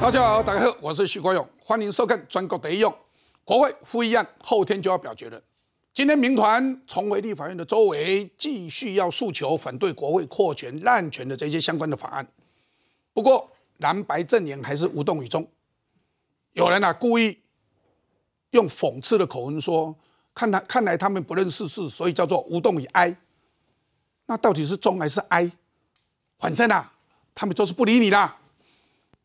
大家好，大家好，我是徐国勇，欢迎收看《专国第一用》。国会复议案后天就要表决了。今天民团重回立法院的周围，继续要诉求反对国会扩权滥权的这些相关的法案。不过蓝白阵营还是无动于衷。有人啊，故意用讽刺的口吻说：“看他看来他们不认识事，所以叫做无动于哀。”那到底是忠还是哀？反正啊，他们就是不理你啦。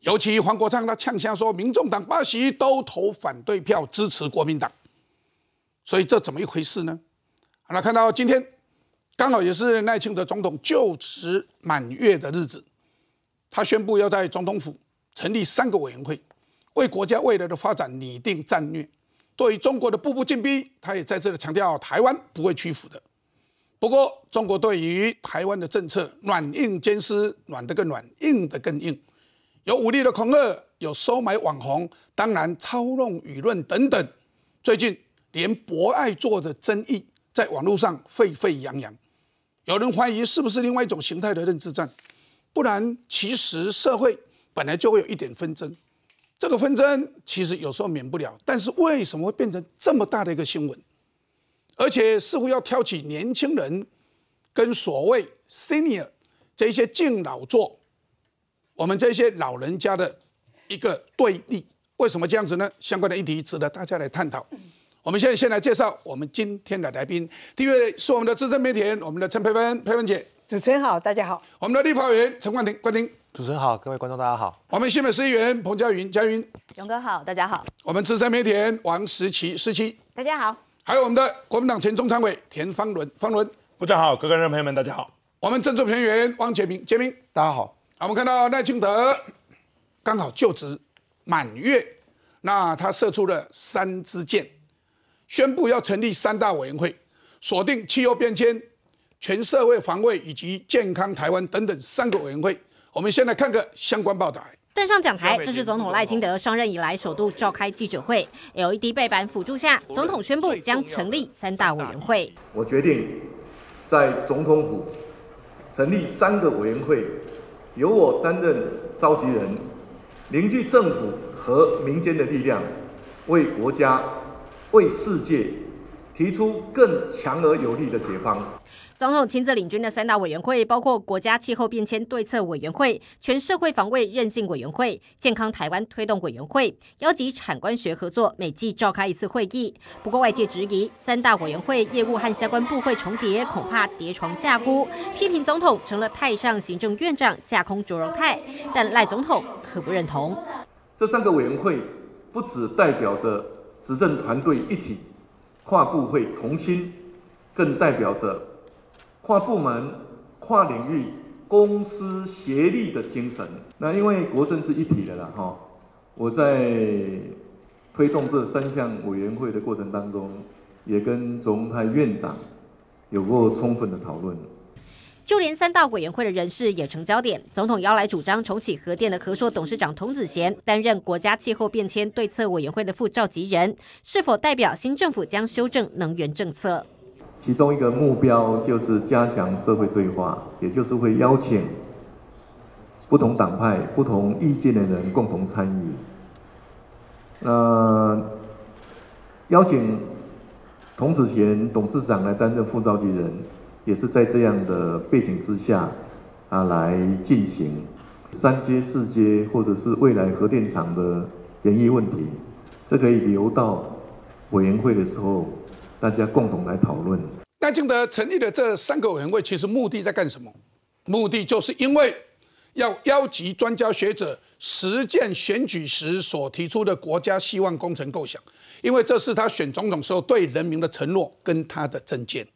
尤其黄国昌他呛下说，民众党八席都投反对票支持国民党，所以这怎么一回事呢？好，了，看到今天刚好也是赖清德总统就职满月的日子，他宣布要在总统府成立三个委员会，为国家未来的发展拟定战略。对于中国的步步进逼，他也在这里强调台湾不会屈服的。不过，中国对于台湾的政策软硬兼施，软的更软，硬的更硬。有武力的恐吓，有收买网红，当然操弄舆论等等。最近连博爱做的争议在网络上沸沸扬扬，有人怀疑是不是另外一种形态的认知战？不然，其实社会本来就会有一点纷争，这个纷争其实有时候免不了。但是为什么会变成这么大的一个新闻？而且似乎要挑起年轻人跟所谓 senior 这些敬老座。我们这些老人家的一个对立，为什么这样子呢？相关的议题值得大家来探讨。我们现在先来介绍我们今天的来宾，第一位是我们的资深媒体人，我们的陈佩芬佩芬姐。主持人好，大家好。我们的立法委员陈冠廷冠廷。主持人好，各位观众大家好。我们新北市议员彭佳云佳云。勇哥好，大家好。我们资深媒体人王时奇时奇。大家好。还有我们的国民党前中常委田方伦方伦。部长好，各位观众朋友们大家好。我们政治总员汪杰明杰明，大家好。好，我们看到赖清德刚好就职满月，那他射出了三支箭，宣布要成立三大委员会，锁定气候变迁、全社会防卫以及健康台湾等等三个委员会。我们先来看个相关报道。站上讲台，这是总统赖清德上任以来，首度召开记者会。LED 背板辅助下，总统宣布将成立三大委员会。我决定在总统府成立三个委员会。由我担任召集人，凝聚政府和民间的力量，为国家、为世界提出更强而有力的解放。总统亲自领军的三大委员会，包括国家气候变迁对策委员会、全社会防卫韧性委员会、健康台湾推动委员会，邀集产官学合作，每季召开一次会议。不过外界质疑，三大委员会业务和相关部会重叠，恐怕叠床架屋，批评总统成了太上行政院长架空卓荣泰。但赖总统可不认同，这三个委员会不只代表着执政团队一体、跨部会同心，更代表着。跨部门、跨领域、公私协力的精神。那因为国政是一体的啦，哈。我在推动这三项委员会的过程当中，也跟总台院长有过充分的讨论。就连三道委员会的人士也成焦点。总统邀来主张重启核电的和硕董事长童子贤担任国家气候变迁对策委员会的副召集人，是否代表新政府将修正能源政策？其中一个目标就是加强社会对话，也就是会邀请不同党派、不同意见的人共同参与。那邀请童子贤董事长来担任副召集人，也是在这样的背景之下啊来进行三阶、四阶或者是未来核电厂的演绎问题。这可以留到委员会的时候，大家共同来讨论。赖清德成立的这三个委员会，其实目的在干什么？目的就是因为要邀集专家学者实践选举时所提出的国家希望工程构想，因为这是他选总统时候对人民的承诺跟他的政见。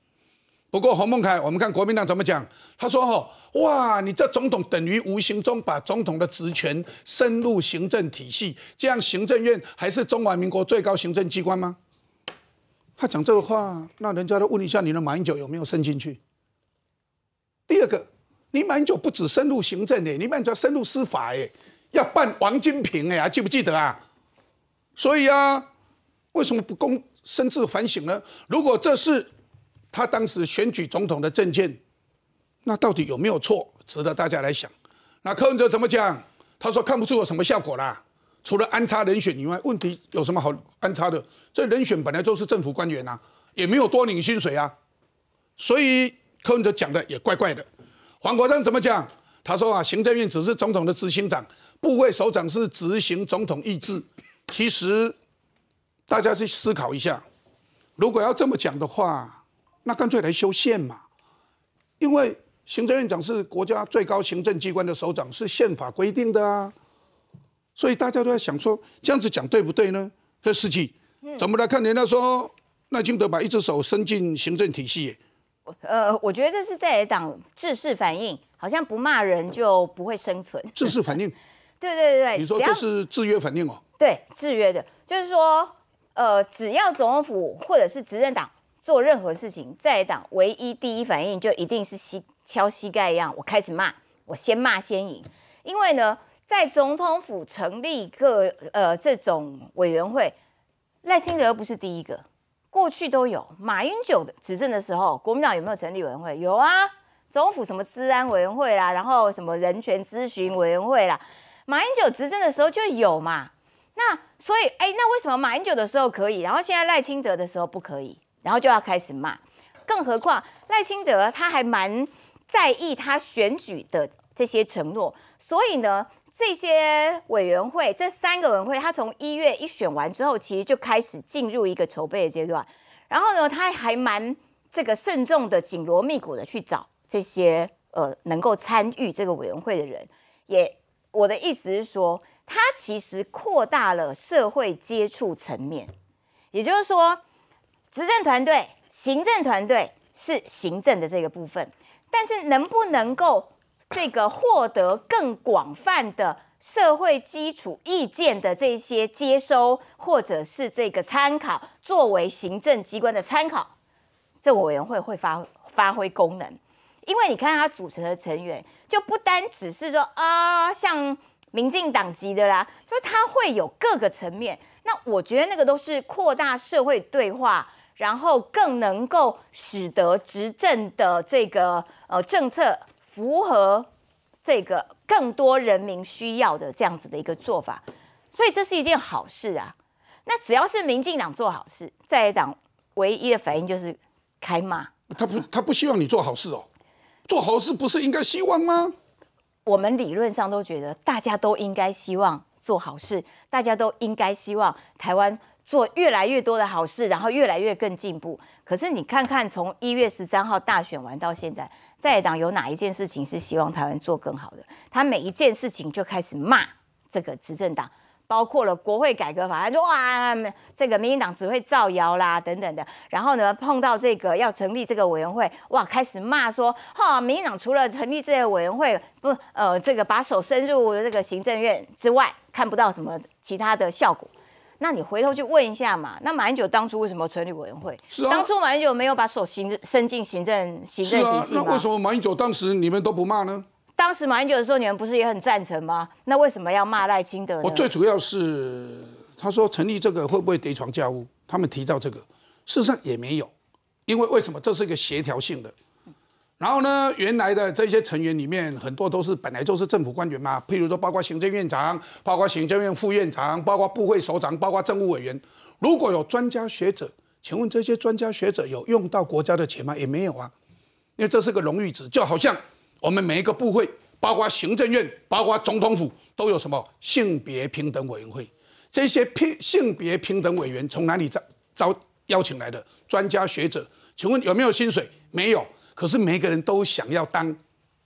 不过洪孟凯，我们看国民党怎么讲，他说：“哈哇，你这总统等于无形中把总统的职权深入行政体系，这样行政院还是中华民国最高行政机关吗？”他讲这个话，那人家都问一下你的马英九有没有伸进去？第二个，你马英九不止深入行政哎，你马英九深入司法哎，要办王金平哎，还记不记得啊？所以啊，为什么不公深自反省呢？如果这是他当时选举总统的证件，那到底有没有错，值得大家来想？那柯文哲怎么讲？他说看不出有什么效果啦。除了安插人选以外，问题有什么好安插的？这人选本来就是政府官员啊，也没有多领薪水啊。所以柯文哲讲的也怪怪的。黄国昌怎么讲？他说啊，行政院只是总统的执行长，部位首长是执行总统意志。其实大家去思考一下，如果要这么讲的话，那干脆来修宪嘛。因为行政院长是国家最高行政机关的首长，是宪法规定的啊。所以大家都在想，说这样子讲对不对呢？这事情怎么来看？人家说赖清德把一只手伸进行政体系，呃，我觉得这是在野党制式反应，好像不骂人就不会生存。制式反应，对对对，你说这是制约反应哦？对，制约的，就是说，呃，只要总统府或者是执政党做任何事情，在野党唯一第一反应就一定是膝敲膝盖一样，我开始骂，我先骂先赢，因为呢。在总统府成立个呃这种委员会，赖清德不是第一个，过去都有。马英九的执政的时候，国民党有没有成立委员会？有啊，总府什么治安委员会啦，然后什么人权咨询委员会啦，马英九执政的时候就有嘛。那所以，哎，那为什么马英九的时候可以，然后现在赖清德的时候不可以？然后就要开始骂。更何况赖清德他还蛮在意他选举的这些承诺，所以呢。这些委员会，这三个委员会，他从一月一选完之后，其实就开始进入一个筹备的阶段。然后呢，他还蛮这个慎重的、紧锣密鼓的去找这些呃能够参与这个委员会的人。也，我的意思是说，他其实扩大了社会接触层面，也就是说，执政团队、行政团队是行政的这个部分，但是能不能够？这个获得更广泛的社会基础意见的这些接收，或者是这个参考，作为行政机关的参考，政委员会会发发挥功能。因为你看他组成的成员，就不单只是说啊，像民进党籍的啦，就是它会有各个层面。那我觉得那个都是扩大社会对话，然后更能够使得执政的这个呃政策。符合这个更多人民需要的这样子的一个做法，所以这是一件好事啊。那只要是民进党做好事，在野党唯一的反应就是开骂。他不，他不希望你做好事哦。做好事不是应该希望吗？我们理论上都觉得大家都应该希望做好事，大家都应该希望台湾做越来越多的好事，然后越来越更进步。可是你看看，从一月十三号大选完到现在。在野党有哪一件事情是希望台湾做更好的？他每一件事情就开始骂这个执政党，包括了国会改革法案，说哇，这个民进党只会造谣啦，等等的。然后呢，碰到这个要成立这个委员会，哇，开始骂说，哈，民进党除了成立这个委员会，不，呃，这个把手伸入这个行政院之外，看不到什么其他的效果。那你回头去问一下嘛。那马英九当初为什么成立委员会？是啊，当初马英九没有把手行伸进行政行政体系那为什么马英九当时你们都不骂呢？当时马英九的时候，你们不是也很赞成吗？那为什么要骂赖清德呢？我最主要是他说成立这个会不会叠床架屋？他们提到这个，事实上也没有，因为为什么？这是一个协调性的。然后呢？原来的这些成员里面，很多都是本来就是政府官员嘛。譬如说，包括行政院长，包括行政院副院长，包括部会首长，包括政务委员。如果有专家学者，请问这些专家学者有用到国家的钱吗？也没有啊，因为这是个荣誉值，就好像我们每一个部会，包括行政院，包括总统府，都有什么性别平等委员会？这些平性别平等委员从哪里招招邀请来的专家学者？请问有没有薪水？没有。可是每个人都想要当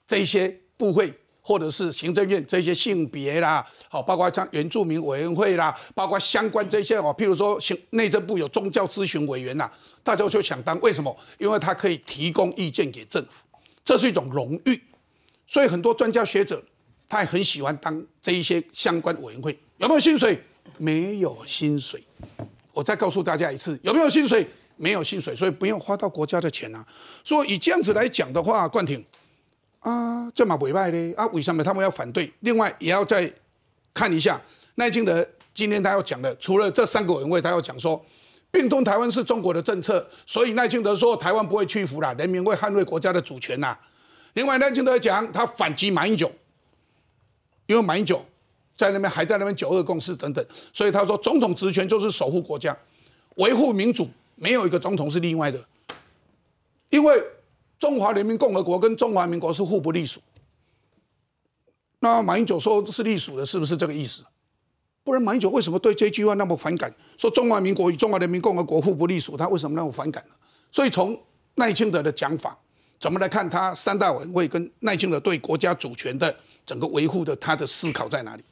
这些部会，或者是行政院这些性别啦，好，包括像原住民委员会啦，包括相关这些哦，譬如说内政部有宗教咨询委员呐，大家就想当，为什么？因为他可以提供意见给政府，这是一种荣誉，所以很多专家学者他也很喜欢当这一些相关委员会。有没有薪水？没有薪水。我再告诉大家一次，有没有薪水？没有薪水，所以不用花到国家的钱啊。所以以这样子来讲的话，冠廷啊，这么委派呢？啊，为什么他们要反对？另外也要再看一下赖清德今天他要讲的，除了这三个员会，他要讲说，并吞台湾是中国的政策，所以赖清德说台湾不会屈服啦，人民会捍卫国家的主权呐。另外赖清德讲他反击马英九，因为马英九在那边还在那边九二共识等等，所以他说总统职权就是守护国家、维护民主。没有一个总统是例外的，因为中华人民共和国跟中华民国是互不隶属。那马英九说是隶属的，是不是这个意思？不然马英九为什么对这句话那么反感？说中华民国与中华人民共和国互不隶属，他为什么那么反感呢？所以从赖清德的讲法，怎么来看他三大委员会跟赖清德对国家主权的整个维护的他的思考在哪里？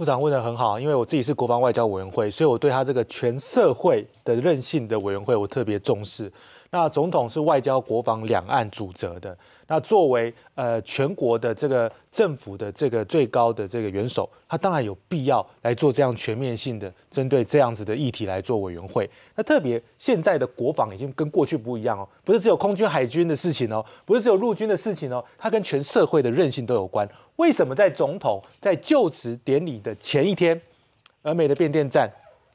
部长问的很好，因为我自己是国防外交委员会，所以我对他这个全社会的任性的委员会，我特别重视。那总统是外交、国防、两岸主责的。那作为呃全国的这个政府的这个最高的这个元首，他当然有必要来做这样全面性的针对这样子的议题来做委员会。那特别现在的国防已经跟过去不一样哦，不是只有空军、海军的事情哦，不是只有陆军的事情哦，它跟全社会的韧性都有关。为什么在总统在就职典礼的前一天，俄美的变电站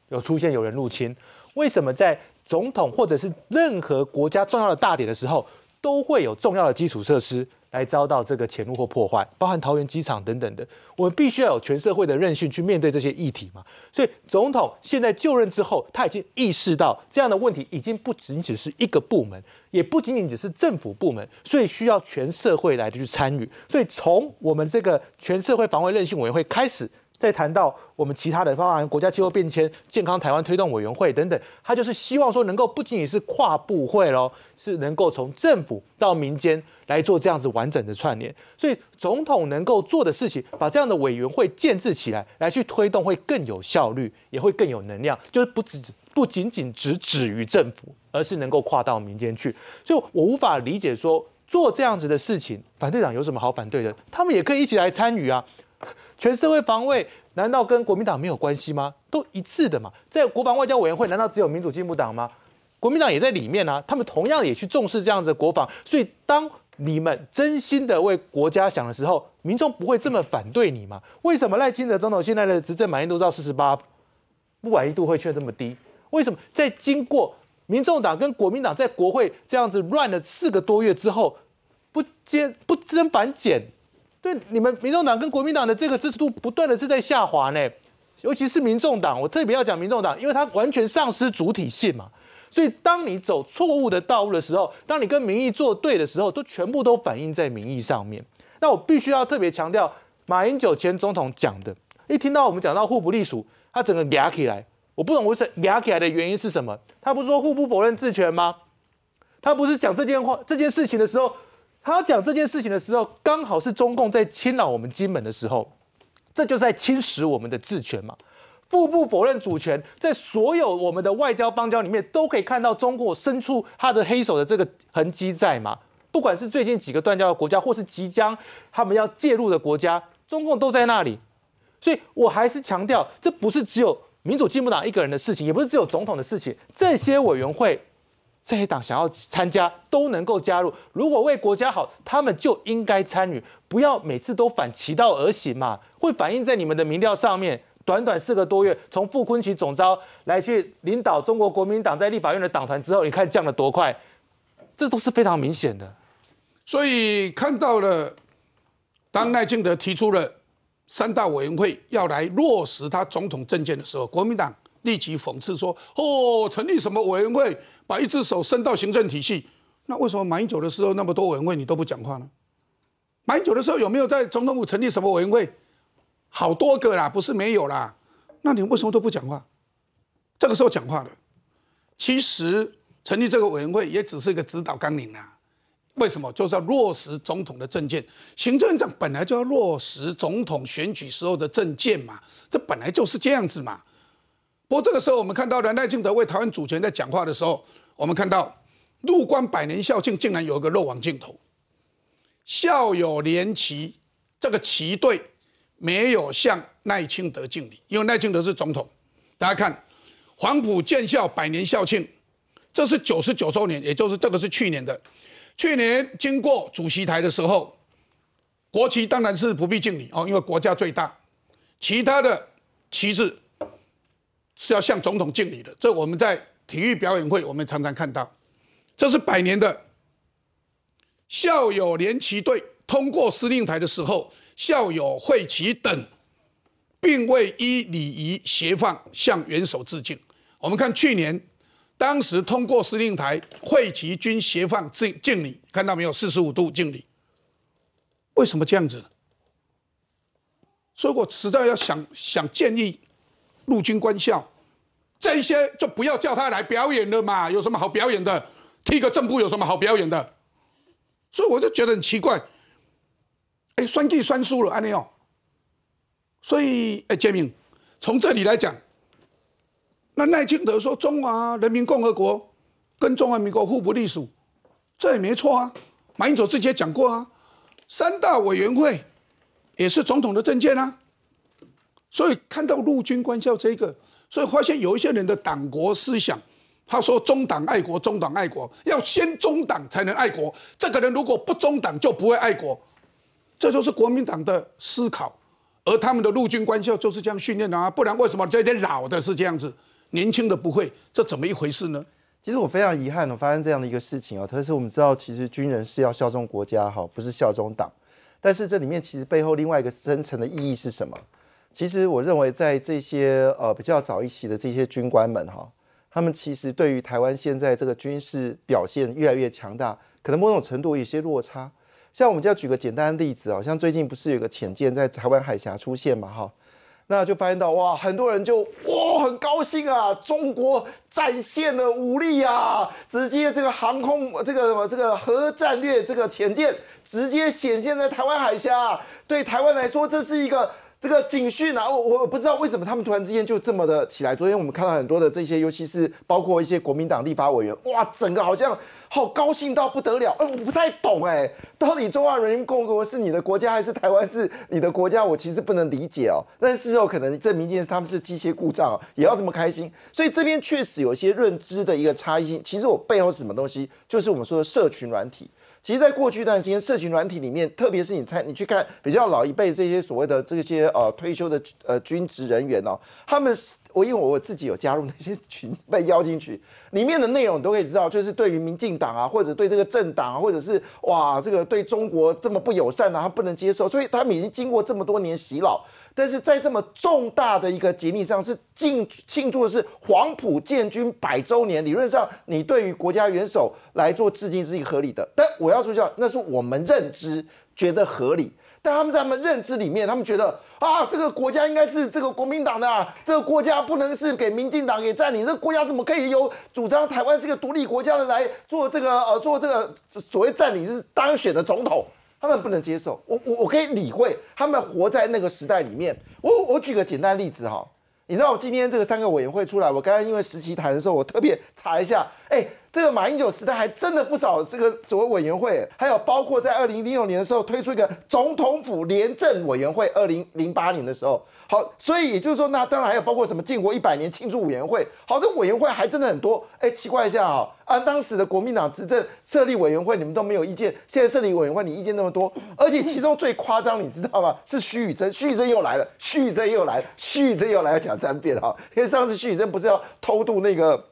有出现有人入侵？为什么在？总统或者是任何国家重要的大典的时候，都会有重要的基础设施来遭到这个潜入或破坏，包含桃园机场等等的。我们必须要有全社会的韧性去面对这些议题嘛。所以总统现在就任之后，他已经意识到这样的问题已经不仅仅是一个部门，也不仅仅只是政府部门，所以需要全社会来去参与。所以从我们这个全社会防卫韧性委员会开始。再谈到我们其他的方案，国家气候变迁健康台湾推动委员会等等，他就是希望说能够不仅仅是跨部会喽，是能够从政府到民间来做这样子完整的串联。所以总统能够做的事情，把这样的委员会建制起来，来去推动会更有效率，也会更有能量，就是不止不仅仅只止于政府，而是能够跨到民间去。所以我无法理解说做这样子的事情，反对党有什么好反对的？他们也可以一起来参与啊。全社会防卫难道跟国民党没有关系吗？都一致的嘛，在国防外交委员会难道只有民主进步党吗？国民党也在里面啊，他们同样也去重视这样子国防，所以当你们真心的为国家想的时候，民众不会这么反对你嘛？为什么赖清德总统现在的执政满意度到四十八，不满意度会却这么低？为什么在经过民众党跟国民党在国会这样子乱了四个多月之后，不减不增反减？对，你们民众党跟国民党的这个支持度不断的是在下滑呢，尤其是民众党，我特别要讲民众党，因为它完全丧失主体性嘛。所以，当你走错误的道路的时候，当你跟民意作对的时候，都全部都反映在民意上面。那我必须要特别强调，马英九前总统讲的，一听到我们讲到互不隶属，他整个牙起来，我不懂为什么牙起来的原因是什么？他不是说互不否认治权吗？他不是讲这件话这件事情的时候？他讲这件事情的时候，刚好是中共在侵扰我们金门的时候，这就是在侵蚀我们的治权嘛。腹部否认主权，在所有我们的外交邦交里面都可以看到中共伸出他的黑手的这个痕迹在嘛。不管是最近几个断交的国家，或是即将他们要介入的国家，中共都在那里。所以我还是强调，这不是只有民主进步党一个人的事情，也不是只有总统的事情，这些委员会。这些党想要参加都能够加入，如果为国家好，他们就应该参与，不要每次都反其道而行嘛，会反映在你们的民调上面。短短四个多月，从傅昆萁总招来去领导中国国民党在立法院的党团之后，你看降了多快，这都是非常明显的。所以看到了，当赖清德提出了三大委员会要来落实他总统政见的时候，国民党。立即讽刺说：“哦，成立什么委员会，把一只手伸到行政体系？那为什么买酒的时候那么多委员会你都不讲话呢？买酒的时候有没有在总统府成立什么委员会？好多个啦，不是没有啦。那你为什么都不讲话？这个时候讲话的，其实成立这个委员会也只是一个指导纲领啦。为什么就是要落实总统的政见？行政长本来就要落实总统选举时候的政见嘛，这本来就是这样子嘛。”不过这个时候，我们看到赖清德为台湾主权在讲话的时候，我们看到入关百年校庆竟然有一个漏网镜头，校友联旗这个旗队没有向赖清德敬礼，因为赖清德是总统。大家看黄埔建校百年校庆，这是九十九周年，也就是这个是去年的。去年经过主席台的时候，国旗当然是不必敬礼哦，因为国家最大，其他的旗帜。是要向总统敬礼的，这我们在体育表演会，我们常常看到，这是百年的校友联旗队通过司令台的时候，校友会旗等，并未依礼仪斜放向元首致敬。我们看去年，当时通过司令台，会旗均斜放敬敬礼，看到没有？四十五度敬礼，为什么这样子？所以我实在要想想建议。陆军官校，这些就不要叫他来表演了嘛，有什么好表演的？踢个正步有什么好表演的？所以我就觉得很奇怪。哎，算计算输了，安尼哦。所以，哎，杰明，从这里来讲，那赖清德说，中华人民共和国跟中华民国互不隶属，这也没错啊。马英九之前也讲过啊，三大委员会也是总统的证件啊。所以看到陆军官校这个，所以发现有一些人的党国思想，他说中党爱国，中党爱国要先中党才能爱国，这个人如果不中党就不会爱国，这就是国民党的思考，而他们的陆军官校就是这样训练的啊！不然为什么这些老的是这样子，年轻的不会，这怎么一回事呢？其实我非常遗憾我发生这样的一个事情啊！特别是我们知道，其实军人是要效忠国家哈，不是效忠党，但是这里面其实背后另外一个深层的意义是什么？其实我认为，在这些呃比较早一期的这些军官们哈，他们其实对于台湾现在这个军事表现越来越强大，可能某种程度有些落差。像我们就要举个简单的例子啊，像最近不是有个潜舰在台湾海峡出现嘛哈，那就发现到哇，很多人就哇很高兴啊，中国展现了武力啊，直接这个航空这个什么这个核战略这个潜舰直接显现在台湾海峡，对台湾来说这是一个。这个警讯啊，我我不知道为什么他们突然之间就这么的起来。昨天我们看到很多的这些，尤其是包括一些国民党立法委员，哇，整个好像好高兴到不得了。哎，我不太懂哎，到底中华人民共和国是你的国家还是台湾是你的国家？我其实不能理解哦。但是事后可能明一件事，他们是机械故障，也要这么开心。所以这边确实有一些认知的一个差异性。其实我背后是什么东西？就是我们说的社群软体。其实，在过去一段时间，社群软体里面，特别是你猜，你去看比较老一辈这些所谓的这些呃退休的呃军职人员哦，他们我因为我自己有加入那些 群，被邀进去里面的内容，你都可以知道，就是对于民进党啊，或者对这个政党，或者是哇，这个对中国这么不友善啊，他不能接受，所以他们已经经过这么多年洗脑。但是在这么重大的一个节礼上，是庆庆祝的是黄埔建军百周年，理论上你对于国家元首来做致敬是一个合理的。但我要说一下，那是我们认知觉得合理，但他们在他们认知里面，他们觉得啊，这个国家应该是这个国民党的，啊，这个国家不能是给民进党给占领，这个国家怎么可以有主张台湾是个独立国家的来做这个呃做这个所谓占领是当选的总统？他们不能接受，我我我可以理会，他们活在那个时代里面。我我举个简单例子哈，你知道今天这个三个委员会出来，我刚刚因为实习谈的时候，我特别查一下，哎。这个马英九时代还真的不少，这个所谓委员会，还有包括在二零零六年的时候推出一个总统府廉政委员会，二零零八年的时候，好，所以也就是说，那当然还有包括什么建国一百年庆祝委员会，好的委员会还真的很多，哎，奇怪一下哈，按当时的国民党执政设立委员会，你们都没有意见，现在设立委员会你意见那么多，而且其中最夸张你知道吗？是徐宇珍，徐宇珍又来了，徐宇珍又来，徐宇珍又来讲三遍哈，因为上次徐宇珍不是要偷渡那个。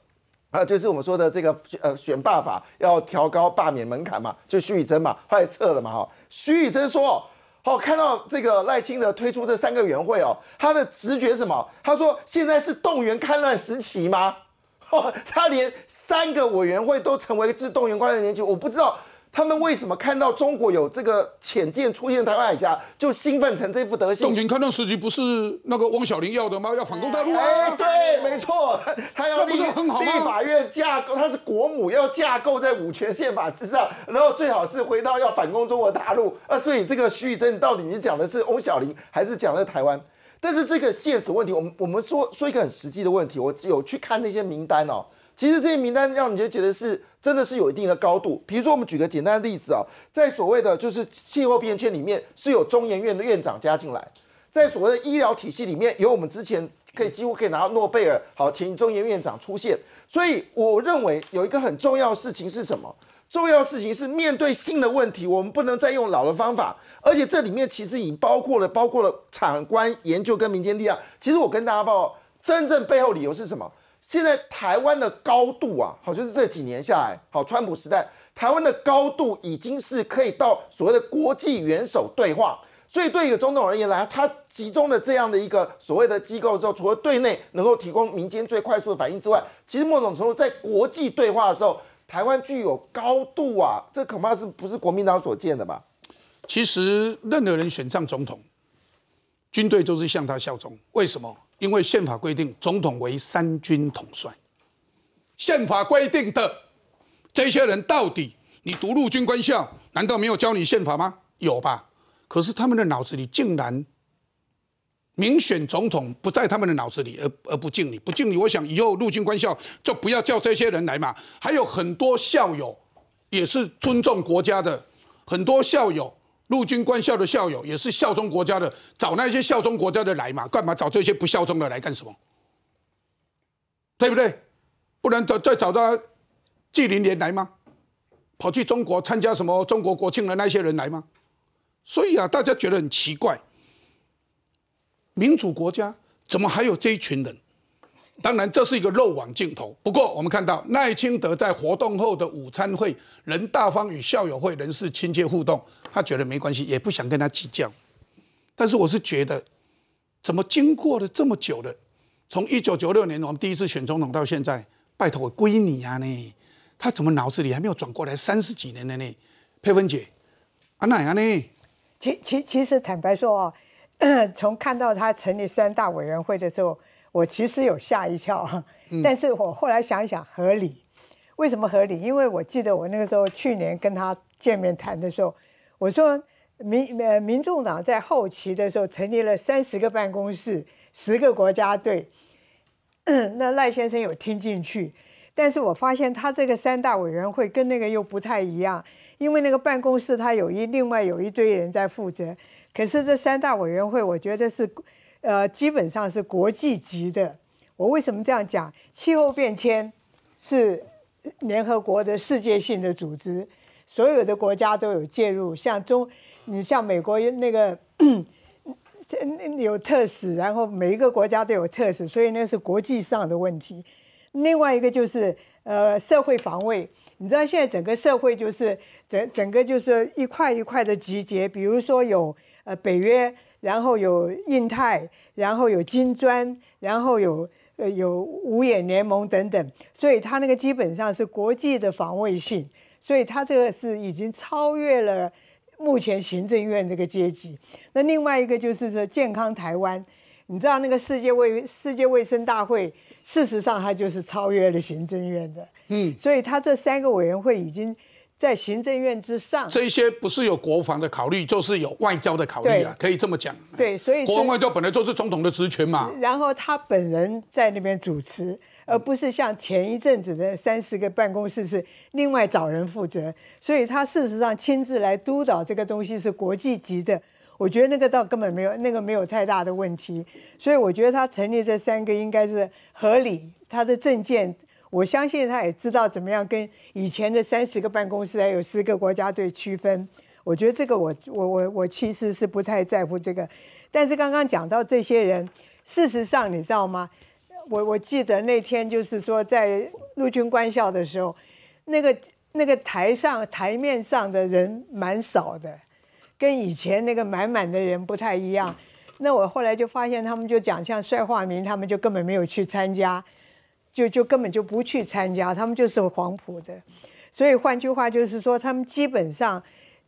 啊，就是我们说的这个呃，选罢法要调高罢免门槛嘛，就徐玉珍嘛，后来撤了嘛，哈。徐玉珍说，哦，看到这个赖清德推出这三个委员会哦，他的直觉什么？他说现在是动员戡乱时期吗？他连三个委员会都成为自动员戡乱年级，我不知道。他们为什么看到中国有这个潜艇出现台湾海峡，就兴奋成这副德行？董卿看到时机不是那个汪小玲要的吗？要反攻大陆？哎，对，没错，他要立立法院架构，他是国母，要架构在五权宪法之上，然后最好是回到要反攻中国大陆。啊，所以这个徐玉珍到底你讲的是欧小玲，还是讲的台湾？但是这个现实问题，我我们说说一个很实际的问题，我有去看那些名单哦。其实这些名单让你就觉得是真的是有一定的高度。比如说，我们举个简单的例子啊，在所谓的就是气候变缘圈里面是有中研院的院长加进来，在所谓的医疗体系里面有我们之前可以几乎可以拿到诺贝尔好，请中研院长出现。所以我认为有一个很重要的事情是什么？重要事情是面对新的问题，我们不能再用老的方法，而且这里面其实已经包括了包括了产官研究跟民间力量。其实我跟大家报真正背后理由是什么？现在台湾的高度啊，好，就是这几年下来，好，川普时代，台湾的高度已经是可以到所谓的国际元首对话。所以对一总统而言来，他集中了这样的一个所谓的机构之后，除了对内能够提供民间最快速的反应之外，其实某种程度在国际对话的时候，台湾具有高度啊，这恐怕是不是国民党所见的吧？其实任何人选上总统。军队就是向他效忠，为什么？因为宪法规定总统为三军统帅。宪法规定的这些人到底，你读陆军官校难道没有教你宪法吗？有吧？可是他们的脑子里竟然民选总统不在他们的脑子里，而而不敬你，不敬你。我想以后陆军官校就不要叫这些人来嘛。还有很多校友也是尊重国家的，很多校友。陆军官校的校友也是效忠国家的，找那些效忠国家的来嘛？干嘛找这些不效忠的来干什么？对不对？不能再再找他，纪灵年来吗？跑去中国参加什么中国国庆的那些人来吗？所以啊，大家觉得很奇怪，民主国家怎么还有这一群人？当然，这是一个漏网镜头。不过，我们看到赖清德在活动后的午餐会，人大方与校友会人士亲切互动。他觉得没关系，也不想跟他计较。但是，我是觉得，怎么经过了这么久的，从一九九六年我们第一次选总统到现在，拜托归你啊呢？他怎么脑子里还没有转过来？三十几年的呢？佩芬姐，阿奈阿呢？其其其实坦白说哦，从看到他成立三大委员会的时候。我其实有吓一跳，但是我后来想想合理，为什么合理？因为我记得我那个时候去年跟他见面谈的时候，我说民呃民众党在后期的时候成立了三十个办公室，十个国家队，那赖先生有听进去，但是我发现他这个三大委员会跟那个又不太一样，因为那个办公室他有一另外有一堆人在负责，可是这三大委员会我觉得是。呃，基本上是国际级的。我为什么这样讲？气候变迁是联合国的世界性的组织，所有的国家都有介入。像中，你像美国那个 有特使，然后每一个国家都有特使，所以那是国际上的问题。另外一个就是呃，社会防卫。你知道现在整个社会就是整整个就是一块一块的集结，比如说有呃北约。然后有印太，然后有金砖，然后有呃有五眼联盟等等，所以它那个基本上是国际的防卫性，所以它这个是已经超越了目前行政院这个阶级。那另外一个就是说健康台湾，你知道那个世界卫世界卫生大会，事实上它就是超越了行政院的，嗯，所以它这三个委员会已经。在行政院之上，这些不是有国防的考虑，就是有外交的考虑啊，可以这么讲。对，所以国防外交本来就是总统的职权嘛。然后他本人在那边主持，而不是像前一阵子的三四个办公室是另外找人负责，所以他事实上亲自来督导这个东西是国际级的。我觉得那个倒根本没有，那个没有太大的问题。所以我觉得他成立这三个应该是合理，他的政见。我相信他也知道怎么样跟以前的三十个办公室还有十个国家队区分。我觉得这个我我我我其实是不太在乎这个。但是刚刚讲到这些人，事实上你知道吗？我我记得那天就是说在陆军官校的时候，那个那个台上台面上的人蛮少的，跟以前那个满满的人不太一样。那我后来就发现他们就讲像帅化民，他们就根本没有去参加。就就根本就不去参加，他们就是黄埔的，所以换句话就是说，他们基本上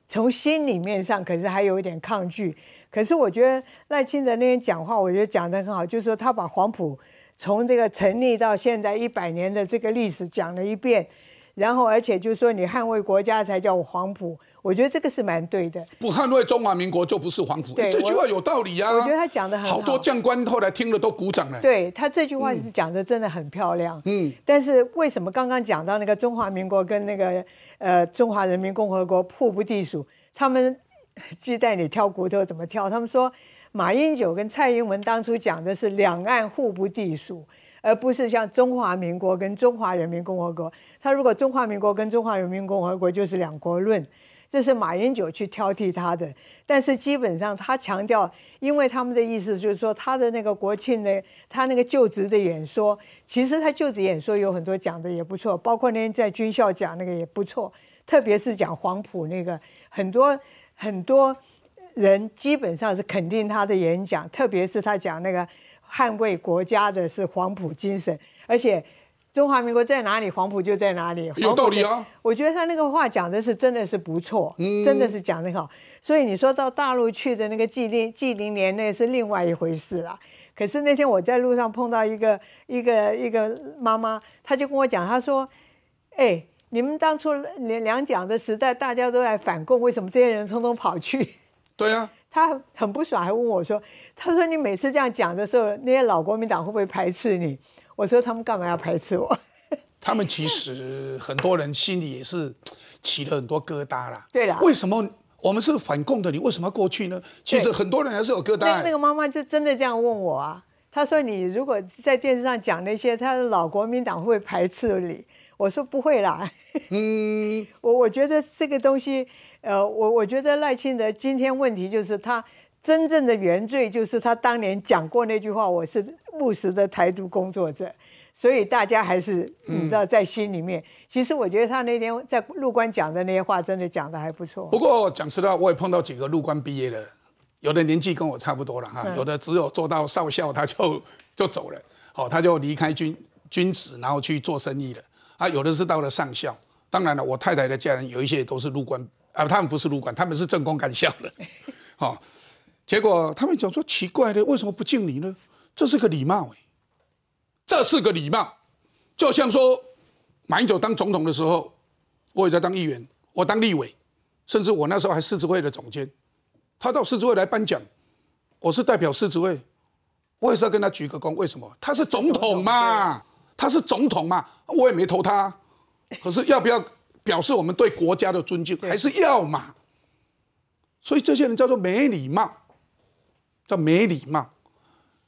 从心里面上，可是还有一点抗拒。可是我觉得赖清德那天讲话，我觉得讲的很好，就是说他把黄埔从这个成立到现在一百年的这个历史讲了一遍。然后，而且就是说，你捍卫国家才叫黄埔。我觉得这个是蛮对的。不捍卫中华民国就不是黄埔。对，这句话有道理呀。我觉得他讲的很好。好多将官后来听了都鼓掌了。对他这句话是讲的真的很漂亮。嗯。但是为什么刚刚讲到那个中华民国跟那个呃中华人民共和国互不地属？他们既蛋你挑骨头怎么挑？他们说马英九跟蔡英文当初讲的是两岸互不地属。而不是像中华民国跟中华人民共和国，他如果中华民国跟中华人民共和国就是两国论，这是马英九去挑剔他的。但是基本上他强调，因为他们的意思就是说他的那个国庆呢，他那个就职的演说，其实他就职演说有很多讲的也不错，包括那天在军校讲那个也不错，特别是讲黄埔那个，很多很多人基本上是肯定他的演讲，特别是他讲那个。捍卫国家的是黄埔精神，而且中华民国在哪里，黄埔就在哪里，有道理啊！我觉得他那个话讲的是真的是不错，真的是讲的好。所以你说到大陆去的那个纪零纪零年，那是另外一回事啦。可是那天我在路上碰到一个一个一个妈妈，她就跟我讲，她说：“哎，你们当初两两蒋的时代，大家都在反共，为什么这些人匆匆跑去？”对呀，他很不爽，还问我说：“他说你每次这样讲的时候，那些老国民党会不会排斥你？”我说：“他们干嘛要排斥我？” 他们其实很多人心里也是起了很多疙瘩啦。对啦，为什么我们是反共的？你为什么要过去呢？其实很多人还是有疙瘩。那个妈妈就真的这样问我啊，她说：“你如果在电视上讲那些，他老国民党会不会排斥你？”我说：“不会啦。”嗯，我我觉得这个东西。呃，我我觉得赖清德今天问题就是他真正的原罪就是他当年讲过那句话，我是务实的台独工作者，所以大家还是你知道在心里面。其实我觉得他那天在陆官讲的那些话，真的讲的还不错。不过讲实话，我也碰到几个陆官毕业的，有的年纪跟我差不多了哈，有的只有做到少校他就 就走了，好他就离开军军职，然后去做生意了啊，有的是到了上校。当然了，我太太的家人有一些都是入关啊，他们不是撸管，他们是政工干校的，好，结果他们讲说奇怪的，为什么不敬礼呢？这是个礼貌，哎，这是个礼貌。就像说马英九当总统的时候，我也在当议员，我当立委，甚至我那时候还市执会的总监，他到市子会来颁奖，我是代表市子会，我也是要跟他鞠个躬。为什么？他是总统嘛，他是总统嘛，我也没投他，可是要不要？表示我们对国家的尊敬还是要嘛，所以这些人叫做没礼貌，叫没礼貌。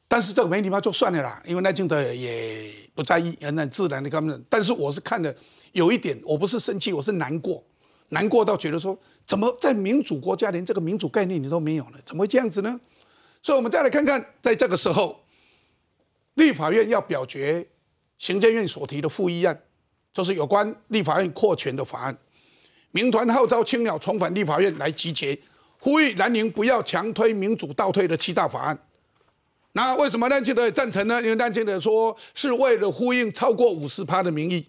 但是这个没礼貌就算了啦，因为赖清德也不在意，很自然的他们。但是我是看的有一点，我不是生气，我是难过，难过到觉得说，怎么在民主国家连这个民主概念你都没有呢？怎么会这样子呢？所以我们再来看看，在这个时候，立法院要表决行政院所提的复议案。就是有关立法院扩权的法案，民团号召青鸟重返立法院来集结，呼吁南宁不要强推民主倒退的七大法案。那为什么赖清德赞成呢？因为赖清德说是为了呼应超过五十趴的民意。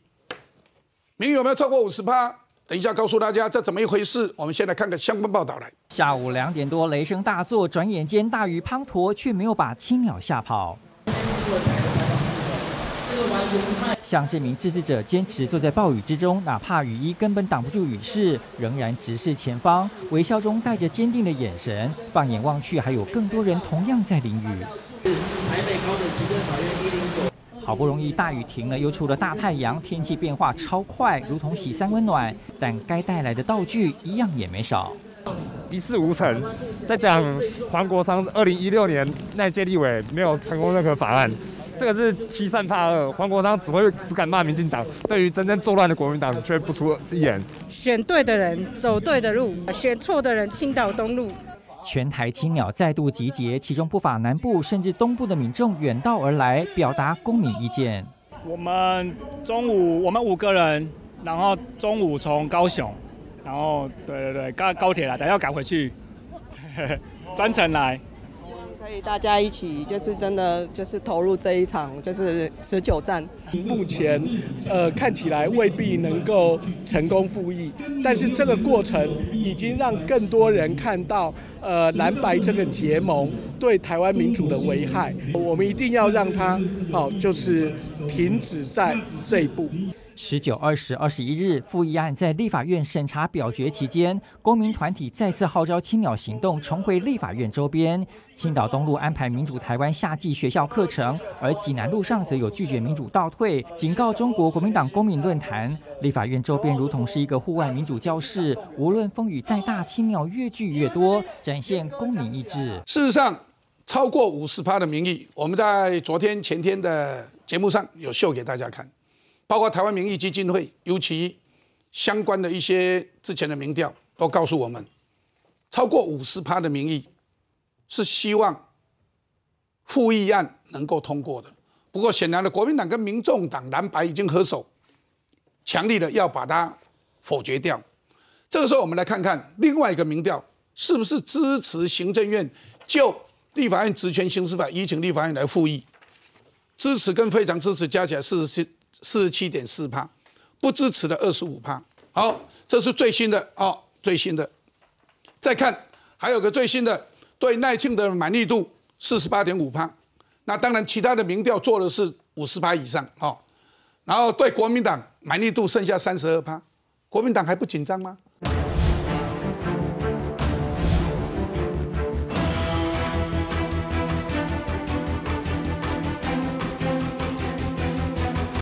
民意有没有超过五十趴？等一下告诉大家这怎么一回事。我们先来看个相关报道。来，下午两点多雷声大作，转眼间大雨滂沱，却没有把青鸟吓跑。像这名自持者坚持坐在暴雨之中，哪怕雨衣根本挡不住雨势，仍然直视前方，微笑中带着坚定的眼神。放眼望去，还有更多人同样在淋雨。好不容易大雨停了，又出了大太阳，天气变化超快，如同洗三温暖，但该带来的道具一样也没少。一事无成。在讲黄国昌，二零一六年那届立委没有成功任何法案。这个是欺善怕恶，黄国昌只会只敢骂民进党，对于真正作乱的国民党却不出言。选对的人，走对的路；选错的人，倾倒东路。全台青鸟再度集结，其中不乏南部甚至东部的民众远道而来，表达公民意见。我们中午我们五个人，然后中午从高雄，然后对对对，刚高铁来，等要赶回去，专程来。可以大家一起，就是真的，就是投入这一场就是持久战。目前，呃，看起来未必能够成功复议，但是这个过程已经让更多人看到，呃，蓝白这个结盟对台湾民主的危害。我们一定要让它，哦，就是停止在这一步。十九、二十、二十一日，复议案在立法院审查表决期间，公民团体再次号召青鸟行动，重回立法院周边。青岛东路安排民主台湾夏季学校课程，而济南路上则有拒绝民主倒退，警告中国国民党公民论坛。立法院周边如同是一个户外民主教室，无论风雨再大，青鸟越聚越多，展现公民意志。事实上，超过五十趴的民意，我们在昨天、前天的节目上有秀给大家看。包括台湾民意基金会，尤其相关的一些之前的民调，都告诉我们，超过五十趴的民意是希望复议案能够通过的。不过，显然的，国民党跟民众党蓝白已经合手，强力的要把它否决掉。这个时候，我们来看看另外一个民调，是不是支持行政院就立法院职权行使法，邀请立法院来复议？支持跟非常支持加起来四十七。四十七点四帕，不支持的二十五帕。好，这是最新的哦，最新的。再看还有个最新的，对赖清德满意度四十八点五帕。那当然，其他的民调做的是五十趴以上哦。然后对国民党满意度剩下三十二帕，国民党还不紧张吗？